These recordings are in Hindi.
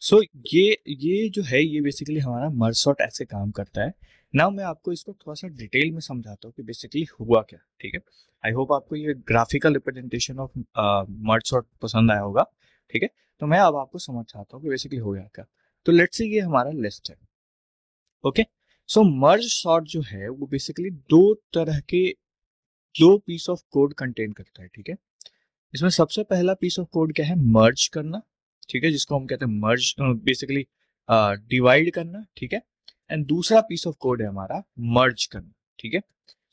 सो so, ये ये जो है ये बेसिकली हमारा मर्सॉट ऐसे काम करता है नाउ मैं आपको इसको थोड़ा सा डिटेल में समझाता हूँ कि बेसिकली हुआ क्या ठीक है आई होप आपको ये ग्राफिकल रिप्रेजेंटेशन ऑफ मर्सॉट पसंद आया होगा ठीक है तो मैं अब आपको समझाता हूँ कि बेसिकली हो गया क्या तो लेट्स से ये हमारा लिस्ट है ओके सो मर्ज सॉर्ट जो है वो बेसिकली दो तरह के दो पीस ऑफ कोड कंटेन करता है ठीक है इसमें सबसे पहला पीस ऑफ कोड क्या है मर्ज करना ठीक है जिसको हम कहते हैं मर्ज बेसिकली डिवाइड करना ठीक है एंड दूसरा पीस ऑफ कोड है हमारा मर्ज करना ठीक है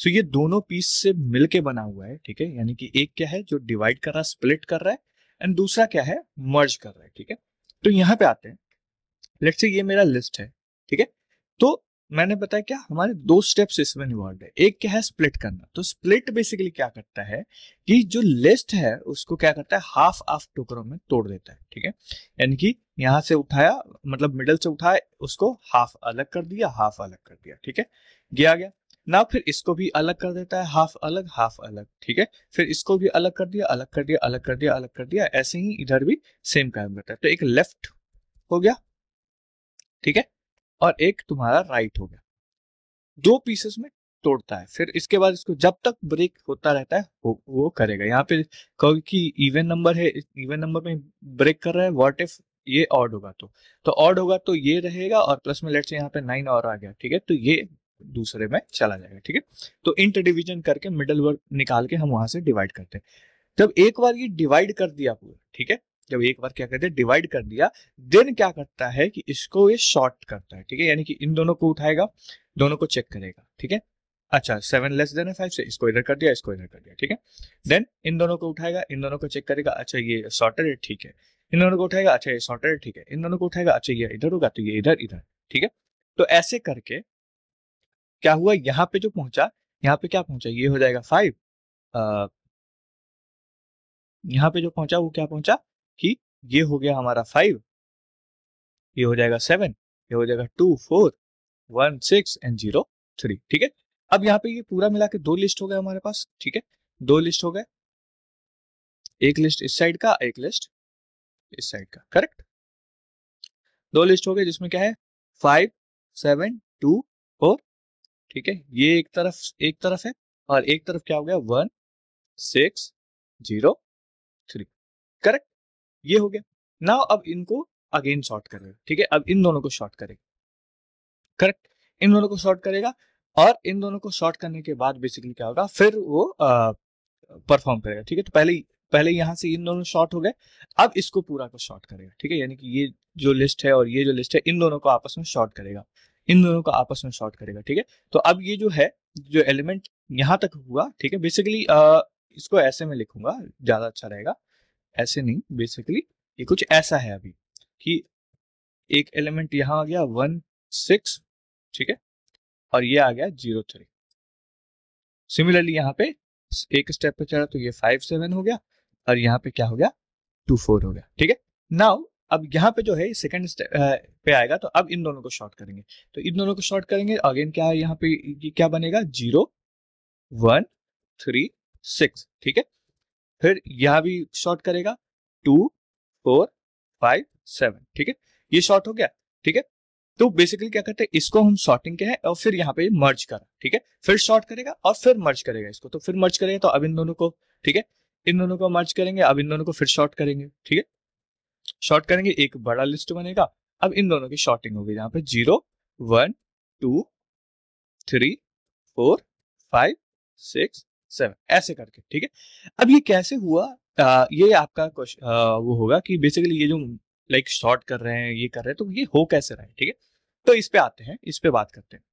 सो ये दोनों पीस से मिलके बना हुआ है ठीक है यानी कि एक क्या है जो डिवाइड कर रहा है स्प्लिट कर रहा है एंड दूसरा क्या है मर्ज कर रहा है ठीक है तो यहाँ पे आते हैं लेट्स से ये मेरा लिस्ट है ठीक है तो मैंने बताया क्या हमारे दो स्टेप्स इसमें इन्वॉल्व है एक क्या है स्प्लिट करना तो स्प्लिट बेसिकली क्या करता है कि जो लिस्ट है उसको क्या करता है हाफ हाफ टुकड़ों में तोड़ देता है ठीक है यानी कि यहाँ से उठाया मतलब मिडल से उठाया उसको हाफ अलग कर दिया हाफ अलग कर दिया ठीक है गया गया ना फिर इसको भी अलग कर देता है हाफ अलग हाफ अलग ठीक है फिर इसको भी अलग कर दिया अलग कर दिया अलग कर दिया अलग कर दिया ऐसे ही इधर भी सेम काम करता है तो एक लेफ्ट हो गया ठीक है और एक तुम्हारा राइट हो गया दो पीसेस में तोड़ता है फिर इसके बाद इसको जब तक ब्रेक होता रहता है वो, वो करेगा यहाँ पे क्योंकि कि इवन नंबर है इवन नंबर में ब्रेक कर रहा है व्हाट इफ ये ऑड होगा तो तो ऑड होगा तो ये रहेगा और प्लस में लेट्स यहाँ पे नाइन और आ गया ठीक है तो ये दूसरे में चला जाएगा ठीक है तो इंटर डिविजन करके मिडल वर्ड निकाल के हम वहां से डिवाइड करते हैं जब एक बार ये डिवाइड कर दिया पूरा ठीक है जब एक बार क्या करते हैं डिवाइड कर दिया देन क्या करता है कि इसको ये शॉर्ट करता है ठीक है यानी कि इन दोनों को उठाएगा दोनों को चेक करेगा ठीक है अच्छा सेवन लेस देन है फाइव से इसको इधर कर दिया इसको इधर कर दिया ठीक है देन इन दोनों को उठाएगा इन दोनों को चेक करेगा अच्छा ये शॉर्टर है ठीक है इन दोनों को उठाएगा अच्छा ये शॉर्टर है ठीक है इन दोनों को उठाएगा अच्छा ये इधर होगा तो ये इधर इधर ठीक है तो ऐसे करके क्या हुआ यहाँ पे जो पहुंचा यहाँ पे क्या पहुंचा ये हो जाएगा फाइव यहाँ पे जो पहुंचा वो क्या पहुंचा कि ये हो गया हमारा फाइव ये हो जाएगा सेवन ये हो जाएगा two four one six and zero three ठीक है अब यहाँ पे ये पूरा मिला के दो लिस्ट हो गए हमारे पास ठीक है दो लिस्ट हो गए एक लिस्ट इस साइड का एक लिस्ट इस साइड का करेक्ट दो लिस्ट हो गए जिसमें क्या है फाइव सेवन टू फोर ठीक है ये एक तरफ एक तरफ है और एक तरफ क्या हो गया one six zero three correct ये हो गया ना अब इनको अगेन शॉर्ट करेगा ठीक है अब इन दोनों को शॉर्ट करेगा करेक्ट इन दोनों को शॉर्ट करेगा और इन दोनों को शॉर्ट करने के बाद बेसिकली क्या होगा फिर वो परफॉर्म करेगा ठीक है तो पहले पहले यहां से इन दोनों शॉर्ट हो गए अब इसको पूरा को शॉर्ट करेगा ठीक है यानी कि ये जो लिस्ट है और ये जो लिस्ट है इन दोनों को आपस में शॉर्ट करेगा इन दोनों को आपस में शॉर्ट करेगा ठीक है तो अब ये जो है जो एलिमेंट यहां तक हुआ ठीक है बेसिकली इसको ऐसे में लिखूंगा ज्यादा अच्छा रहेगा ऐसे नहीं बेसिकली ये कुछ ऐसा है अभी कि एक एलिमेंट यहाँ आ गया वन सिक्स ठीक है और ये आ गया जीरो थ्री सिमिलरली यहाँ पे एक स्टेप पे चला तो ये फाइव सेवन हो गया और यहाँ पे क्या हो गया टू फोर हो गया ठीक है नाउ अब यहाँ पे जो है सेकंड पे आएगा तो अब इन दोनों को शॉर्ट करेंगे तो इन दोनों को शॉर्ट करेंगे अगेन क्या है यहाँ पे क्या बनेगा जीरो वन थ्री सिक्स ठीक है फिर यह भी शॉर्ट करेगा टू फोर फाइव सेवन ठीक है ये शॉर्ट हो गया ठीक है तो बेसिकली क्या करते हैं इसको हम शॉर्टिंग के हैं और फिर यहाँ पे मर्ज कर ठीक है फिर शॉर्ट करेगा और फिर मर्ज करेगा इसको तो फिर मर्ज करेंगे तो अब इन दोनों को ठीक है इन दोनों को मर्ज करेंगे अब इन दोनों को फिर शॉर्ट करेंगे ठीक है शॉर्ट करेंगे एक बड़ा लिस्ट बनेगा अब इन दोनों की शॉर्टिंग होगी यहाँ पे zero one two three four five six seven ऐसे करके ठीक है अब ये कैसे हुआ आ, ये आपका क्वेश्चन वो होगा कि बेसिकली ये जो लाइक शॉर्ट कर रहे हैं ये कर रहे हैं तो ये हो कैसे रहा है ठीक है तो इस पे आते हैं इस पे बात करते हैं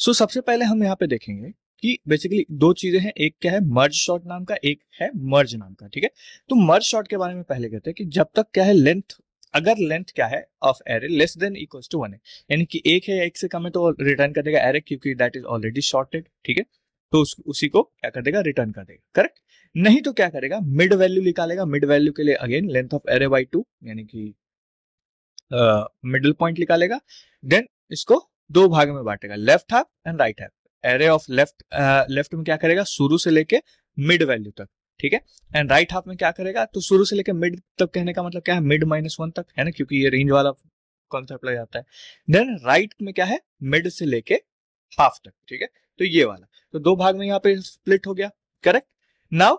सो so, सबसे पहले हम यहाँ पे देखेंगे कि बेसिकली दो चीजें हैं एक क्या है मर्ज शॉर्ट नाम का एक है मर्ज नाम का ठीक है तो मर्ज शॉर्ट के बारे में पहले कहते हैं कि जब तक क्या है लेंथ अगर लेंथ क्या है of array less than equals to one है यानी कि एक है या एक से कम है तो रिटर्न कर देगा एरे क्योंकि दैट इज ऑलरेडी शॉर्टेड ठीक है तो उस, उसी को क्या कर देगा रिटर्न कर देगा करेक्ट नहीं तो क्या करेगा मिड वैल्यू निकालेगा मिड वैल्यू के लिए again length of array by two यानी कि मिडिल पॉइंट निकालेगा देन इसको दो भाग में बांटेगा left half and right half array of left left में क्या करेगा शुरू से लेके मिड वैल्यू तक ठीक है एंड राइट हाफ में क्या करेगा तो शुरू से लेके मिड तक कहने का मतलब क्या है मिड माइनस वन तक है ना क्योंकि ये रेंज वाला कॉन्सेप्ट लग जाता है देन राइट right में क्या है मिड से लेके हाफ तक ठीक है तो ये वाला तो दो भाग में यहाँ पे स्प्लिट हो गया correct now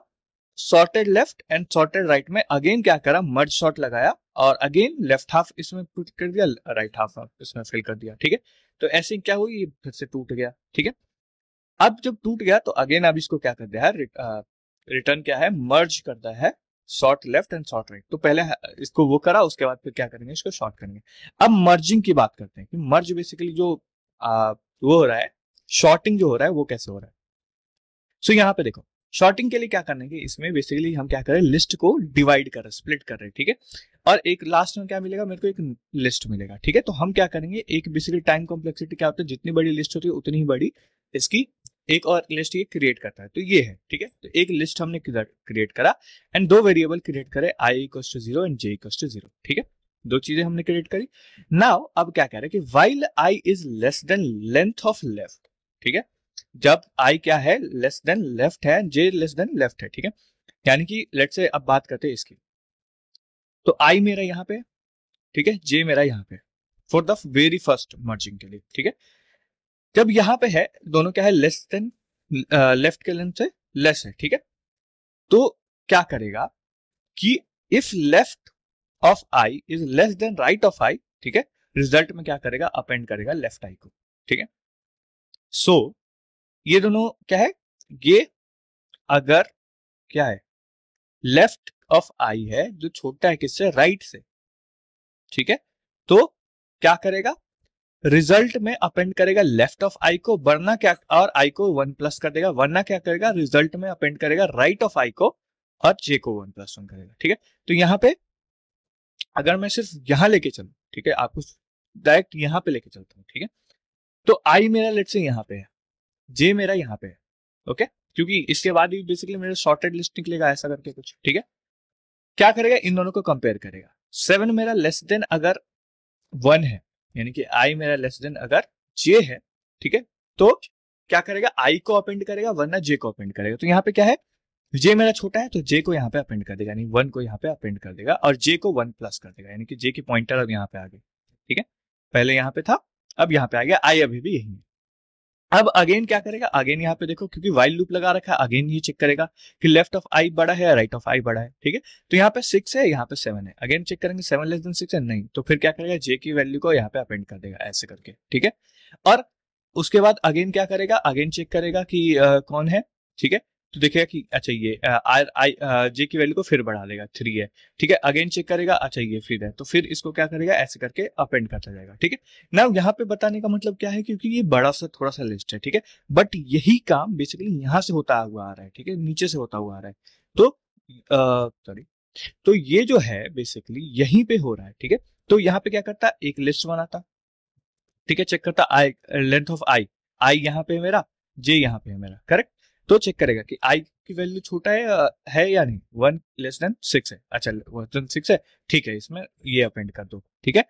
sorted left and sorted right में अगेन क्या करा मर्ज शॉर्ट लगाया और अगेन लेफ्ट हाफ इसमें फिल कर दिया राइट हाफ इसमें फिल कर दिया ठीक है तो ऐसे क्या हुई ये फिर से टूट गया ठीक है अब जब टूट गया तो अगेन अब इसको क्या कर दिया है रिटर्न क्या है मर्ज करता है sort left and sort right तो पहले इसको वो करा उसके बाद फिर क्या करेंगे इसको शॉर्ट करेंगे अब मर्जिंग की बात करते हैं कि मर्ज बेसिकली जो आ, वो हो रहा है शॉर्टिंग जो हो रहा है वो कैसे हो रहा है सो so, यहाँ पे देखो शॉर्टिंग के लिए क्या करने के इसमें बेसिकली हम क्या करें लिस्ट को डिवाइड कर रहे स्प्लिट कर रहे हैं ठीक है और एक लास्ट में क्या मिलेगा मेरे को एक लिस्ट मिलेगा ठीक है तो हम क्या करेंगे एक बेसिकली टाइम कॉम्प्लेक्सिटी क्या होता है जितनी बड़ी लिस्ट होती है उतनी ही बड़ी इसकी एक और लिस्ट ये क्रिएट करता है तो ये है ठीक है तो एक लिस्ट हमने क्रिएट करा एंड दो वेरिएबल क्रिएट करे I equal to zero and J equal to zero ठीक है दो चीजें हमने क्रिएट करी नाउ अब क्या कह रहे हैं कि while I is less than length of left ठीक है जब आई क्या है लेस देन लेफ्ट है जे लेस देन लेफ्ट है ठीक है यानी कि लेट से अब बात करते हैं इसकी तो आई मेरा यहाँ पे ठीक है जे मेरा यहाँ पे for the very first merging के लिए ठीक है जब यहाँ पे है दोनों क्या है लेस देन लेफ्ट के लेंथ से लेस है ठीक है तो क्या करेगा कि if left of I is less than right of I ठीक है रिजल्ट में क्या करेगा अपेंड करेगा लेफ्ट आई को ठीक है सो so, ये दोनों क्या है ये अगर क्या है लेफ्ट ऑफ आई है जो छोटा है किससे राइट से ठीक है तो क्या करेगा रिजल्ट में अपेंड करेगा लेफ्ट ऑफ आई को वरना क्या और आई को वन प्लस कर देगा वरना क्या करेगा रिजल्ट में अपेंड करेगा राइट ऑफ आई को और जे को वन प्लस वन करेगा ठीक है तो यहां पे अगर मैं सिर्फ यहां लेके चलू ठीक है आपको डायरेक्ट यहां पे लेके चलता हूँ ठीक है तो आई मेरा लेट से यहाँ पे है जे मेरा यहाँ पे है ओके क्योंकि इसके बाद भी बेसिकली मेरा शॉर्टेड लिस्ट निकलेगा ऐसा करके कुछ ठीक है क्या करेगा इन दोनों को कंपेयर करेगा सेवन मेरा लेस देन अगर वन है यानी कि आई मेरा लेस देन अगर जे है ठीक है तो क्या करेगा आई को अपेंड करेगा वरना जे को अपेंड करेगा तो यहाँ पे क्या है जे मेरा छोटा है तो जे को यहाँ पे अपेंड कर देगा यानी वन को यहाँ पे अपेंड कर देगा और जे को वन प्लस कर देगा यानी कि जे की पॉइंटर अब यहाँ पे आ गई ठीक है पहले यहाँ पे था अब यहाँ पे आ गया आई अभी भी यही है अब अगेन क्या करेगा अगेन यहाँ पे देखो क्योंकि वाइल्ड लूप लगा रखा है अगेन ये चेक करेगा कि लेफ्ट ऑफ आई बड़ा है या राइट ऑफ आई बड़ा है ठीक है तो यहाँ पे सिक्स है यहाँ पे सेवन है अगेन चेक करेंगे सेवन लेस देन सिक्स है नहीं तो फिर क्या करेगा जे की वैल्यू को यहाँ पे अपेंड कर देगा ऐसे करके ठीक है और उसके बाद अगेन क्या करेगा अगेन चेक करेगा कि आ, कौन है ठीक है तो देखेगा कि अच्छा ये आर आई जे की वैल्यू को फिर बढ़ा देगा थ्री है ठीक है अगेन चेक करेगा अच्छा ये फिर है तो फिर इसको क्या करेगा ऐसे करके अपेंड करता जाएगा ठीक है ना यहाँ पे बताने का मतलब क्या है क्योंकि ये बड़ा सा थोड़ा सा लिस्ट है ठीक है बट यही काम बेसिकली यहाँ से होता हुआ आ रहा है ठीक है नीचे से होता हुआ आ रहा है तो सॉरी तो ये जो है बेसिकली यहीं पे हो रहा है ठीक है तो यहाँ पे क्या करता एक लिस्ट बनाता ठीक है चेक करता आई लेंथ ऑफ आई आई यहाँ पे मेरा जे यहाँ पे है मेरा करेक्ट तो चेक करेगा कि आई की वैल्यू छोटा है है या नहीं वन लेस देन सिक्स है अच्छा लेस देन सिक्स है ठीक है इसमें ये अपेंड कर दो ठीक है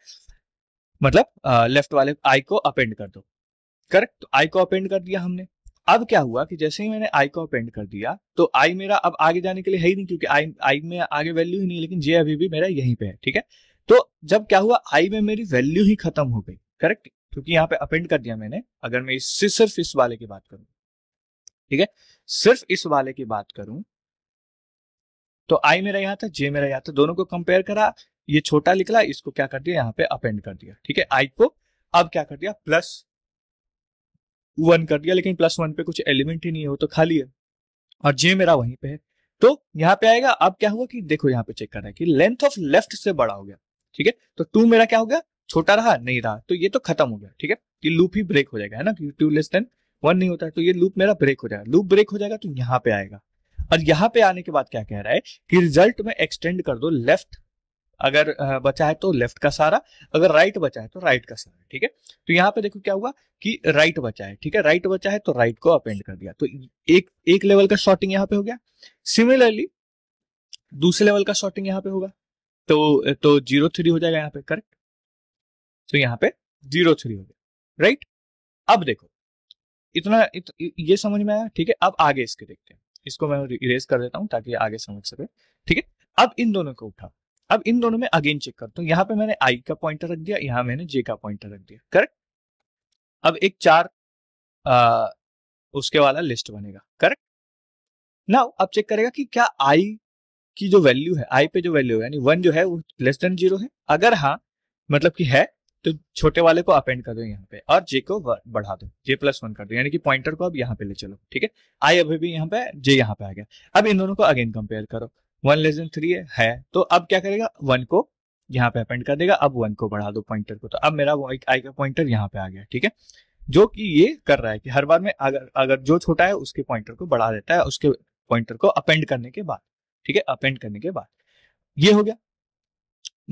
मतलब लेफ्ट वाले आई को अपेंड कर दो करेक्ट तो आई को अपेंड कर दिया हमने अब क्या हुआ कि जैसे ही मैंने आई को अपेंड कर दिया तो आई मेरा अब आगे जाने के लिए है ही नहीं क्योंकि आई आई में आगे वैल्यू ही नहीं लेकिन जे अभी भी मेरा यहीं पे है ठीक है तो जब क्या हुआ आई में मेरी वैल्यू ही खत्म हो गई करेक्ट क्योंकि यहाँ पे अपेंड कर दिया मैंने अगर मैं इससे सिर्फ इस वाले की बात करूं ठीक है सिर्फ इस वाले की बात करूं तो आई मेरा यहां था जे मेरा यहां था दोनों को कंपेयर करा ये छोटा निकला इसको क्या कर दिया यहां पे अपेंड कर दिया ठीक है आई को अब क्या कर दिया प्लस वन कर दिया लेकिन प्लस वन पे कुछ एलिमेंट ही नहीं है वो तो खाली है और जे मेरा वहीं पे है तो यहां पे आएगा अब क्या हुआ कि देखो यहाँ पे चेक रहा है कि लेंथ ऑफ लेफ्ट से बड़ा हो गया ठीक है तो टू मेरा क्या हो गया छोटा रहा नहीं रहा तो ये तो खत्म हो गया ठीक है ये लूप ही ब्रेक हो जाएगा है ना टू लेस देन वन नहीं होता है तो ये लूप मेरा ब्रेक हो जाएगा लूप ब्रेक हो जाएगा तो यहाँ पे आएगा और यहाँ पे आने के बाद क्या कह रहा है कि रिजल्ट में एक्सटेंड कर दो लेफ्ट अगर बचा है तो लेफ्ट का सारा अगर राइट बचा है तो राइट का सारा ठीक है तो यहाँ पे देखो क्या हुआ कि राइट बचा है ठीक है राइट बचा है तो राइट को अपेंड कर दिया तो एक एक लेवल का शॉर्टिंग यहाँ पे हो गया सिमिलरली दूसरे लेवल का शॉर्टिंग यहाँ पे होगा तो तो जीरो थ्री हो जाएगा यहाँ पे करेक्ट तो यहाँ पे जीरो थ्री हो गया राइट अब देखो इतना इत, ये समझ में आया ठीक है अब आगे इसके देखते हैं इसको मैं इरेज कर देता हूँ ताकि आगे समझ सके ठीक है अब इन दोनों को उठा अब इन दोनों में अगेन चेक करता हूँ यहाँ पे मैंने आई का पॉइंटर रख दिया यहाँ मैंने जे का पॉइंटर रख दिया करेक्ट अब एक चार आ, उसके वाला लिस्ट बनेगा करेक्ट नाउ अब चेक करेगा कि क्या आई की जो वैल्यू है आई पे जो वैल्यू है यानी वन जो है वो लेस देन जीरो है अगर हाँ मतलब कि है तो छोटे वाले को अपेंड कर दो यहाँ पे और जे को बढ़ा दो जे प्लस वन कर दो यानी कि पॉइंटर को अब यहाँ पे ले चलो ठीक है आई अभी भी यहाँ पे जे यहाँ पे आ गया अब इन दोनों को अगेन कंपेयर करो वन लेस देन थ्री है तो अब क्या करेगा वन को यहाँ पे अपेंड कर देगा अब वन को बढ़ा दो पॉइंटर को तो अब मेरा आई का पॉइंटर यहाँ पे आ गया ठीक है जो कि ये कर रहा है कि हर बार में अगर अगर जो छोटा है उसके पॉइंटर को बढ़ा देता है उसके पॉइंटर को अपेंड करने के बाद ठीक है अपेंड करने के बाद ये हो गया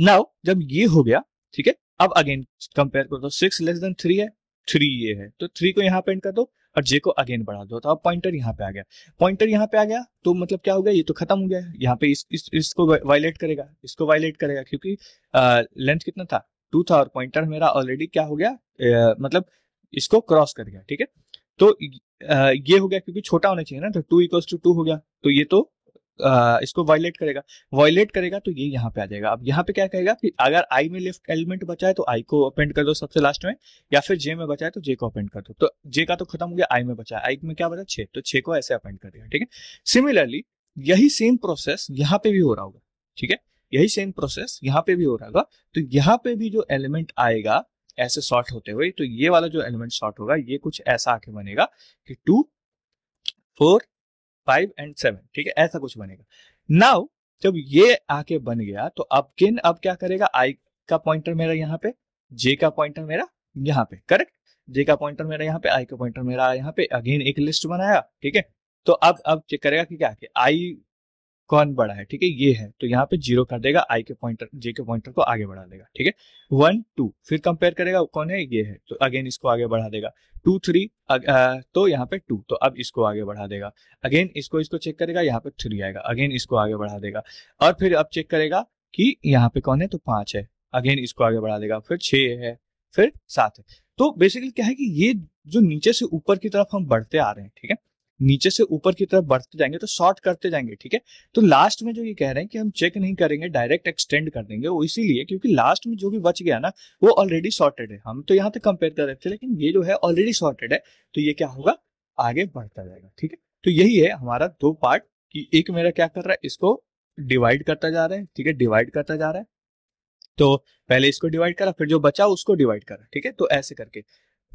नाउ जब ये हो गया ठीक है अब अगेन कंपेयर कर दो सिक्स लेस देन थ्री है थ्री ये है तो थ्री को यहाँ पे एंड कर दो और जे को अगेन बढ़ा दो तो अब पॉइंटर यहाँ पे आ गया पॉइंटर यहाँ पे आ गया तो मतलब क्या हो गया ये तो खत्म हो गया यहाँ पे इस, इस इसको वायलेट करेगा इसको वायलेट करेगा क्योंकि लेंथ कितना था टू था और पॉइंटर मेरा ऑलरेडी क्या हो गया आ, मतलब इसको क्रॉस कर गया ठीक है तो आ, ये हो गया क्योंकि छोटा होना चाहिए ना तो टू इक्वल्स टू टू हो गया तो ये तो इसको वायलेट करेगा वायलेट करेगा तो ये यह यहाँ पे आ जाएगा अब यहाँ पे क्या कहेगा कि अगर आई में लेफ्ट एलिमेंट बचा है तो आई को अपेंड कर दो सबसे लास्ट में या फिर जे में बचा है तो जे को अपेंड कर दो तो जे का तो खत्म हो गया आई में बचा है आई में क्या बचा छे तो छे को ऐसे अपेंड कर दिया ठीक है सिमिलरली यही सेम प्रोसेस यहाँ पे भी हो रहा होगा ठीक है यही सेम प्रोसेस यहाँ पे भी हो रहा होगा तो यहाँ पे भी जो एलिमेंट आएगा ऐसे शॉर्ट होते हुए तो ये वाला जो एलिमेंट शॉर्ट होगा ये कुछ ऐसा आके बनेगा कि two four five and seven ठीक है ऐसा कुछ बनेगा नाउ जब ये आके बन गया तो अब किन अब क्या करेगा आई का पॉइंटर मेरा यहाँ पे जे का पॉइंटर मेरा यहाँ पे करेक्ट जे का पॉइंटर मेरा यहाँ पे आई का पॉइंटर मेरा यहाँ पे अगेन एक लिस्ट बनाया ठीक है तो अब अब चेक करेगा कि क्या कि आई कौन बड़ा है ठीक है ये है तो यहाँ पे जीरो कर देगा आई के पॉइंटर जे के पॉइंटर को आगे बढ़ा देगा ठीक है वन टू फिर कंपेयर करेगा कौन है ये है तो अगेन इसको आगे बढ़ा देगा टू थ्री तो यहाँ पे टू तो अब इसको आगे बढ़ा देगा अगेन इसको इसको चेक करेगा यहाँ पे थ्री आएगा अगेन इसको आगे बढ़ा देगा और फिर अब चेक करेगा कि यहाँ पे कौन है तो पांच है अगेन इसको आगे बढ़ा देगा फिर छ है फिर सात है तो बेसिकली क्या है कि ये जो नीचे से ऊपर की तरफ हम बढ़ते आ रहे हैं ठीक है नीचे से ऊपर की तरफ बढ़ते जाएंगे तो शॉर्ट करते जाएंगे ठीक है तो लास्ट में जो ये कह रहे हैं कि हम चेक नहीं करेंगे डायरेक्ट एक्सटेंड कर देंगे वो इसीलिए क्योंकि लास्ट में जो भी बच गया ना वो ऑलरेडी शॉर्टेड है हम तो यहाँ तक कंपेयर कर रहे थे लेकिन ये जो है ऑलरेडी शॉर्टेड है तो ये क्या होगा आगे बढ़ता जाएगा ठीक है तो यही है हमारा दो पार्ट कि एक मेरा क्या कर रहा है इसको डिवाइड करता जा रहा है ठीक है डिवाइड करता जा रहा है तो पहले इसको डिवाइड करा फिर जो बचा उसको डिवाइड करा ठीक है तो ऐसे करके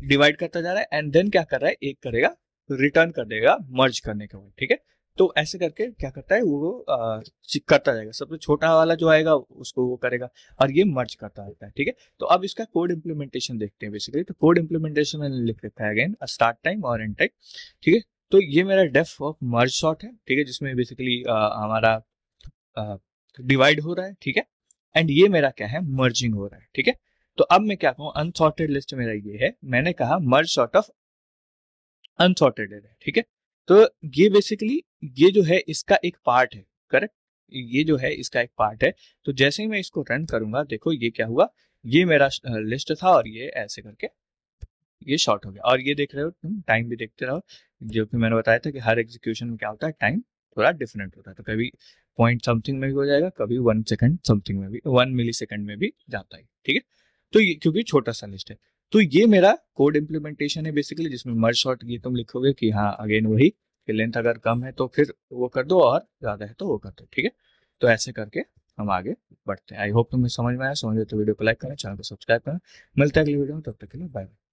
डिवाइड करता जा रहा है एंड देन क्या कर रहा है एक करेगा रिटर्न कर देगा मर्ज करने के बाद ठीक है तो ऐसे करके क्या करता है वो आ, करता जाएगा सबसे तो छोटा वाला जो आएगा उसको वो करेगा और ये मर्ज करता रहता है ठीक है तो अब इसका कोड इम्प्लीमेंटेशन देखते हैं बेसिकली तो कोड इम्प्लीमेंटेशन मैंने लिख रखा है अगेन स्टार्ट टाइम और एंड टाइम ठीक है तो ये मेरा डेफ ऑफ मर्ज शॉर्ट है ठीक है जिसमें बेसिकली हमारा डिवाइड हो रहा है ठीक है एंड ये मेरा क्या है मर्जिंग हो रहा है ठीक है तो अब मैं क्या कहूँ अनसॉर्टेड लिस्ट मेरा ये है मैंने कहा merge sort of unsorted array ठीक है तो ये बेसिकली ये जो है इसका एक पार्ट है करेक्ट ये जो है इसका एक पार्ट है तो जैसे ही मैं इसको रन करूंगा देखो ये क्या हुआ ये मेरा लिस्ट था और ये ऐसे करके ये शॉर्ट हो गया और ये देख रहे हो तुम टाइम भी देखते रहो जो कि मैंने बताया था कि हर एग्जीक्यूशन में क्या होता है टाइम थोड़ा डिफरेंट होता है तो कभी पॉइंट समथिंग में भी हो जाएगा कभी वन सेकंड समथिंग में भी वन मिली सेकंड में भी जाता है ठीक है तो ये क्योंकि छोटा सा लिस्ट है तो ये मेरा कोड इम्प्लीमेंटेशन है बेसिकली जिसमें मर्ज शॉर्ट ये तुम लिखोगे कि हाँ अगेन वही कि लेंथ अगर कम है तो फिर वो कर दो और ज़्यादा है तो वो कर दो ठीक है तो ऐसे करके हम आगे बढ़ते हैं आई होप तुम्हें समझ में आया समझ तो वीडियो को लाइक करें चैनल को सब्सक्राइब करें मिलते हैं अगले वीडियो में तब तक के लिए बाय बाय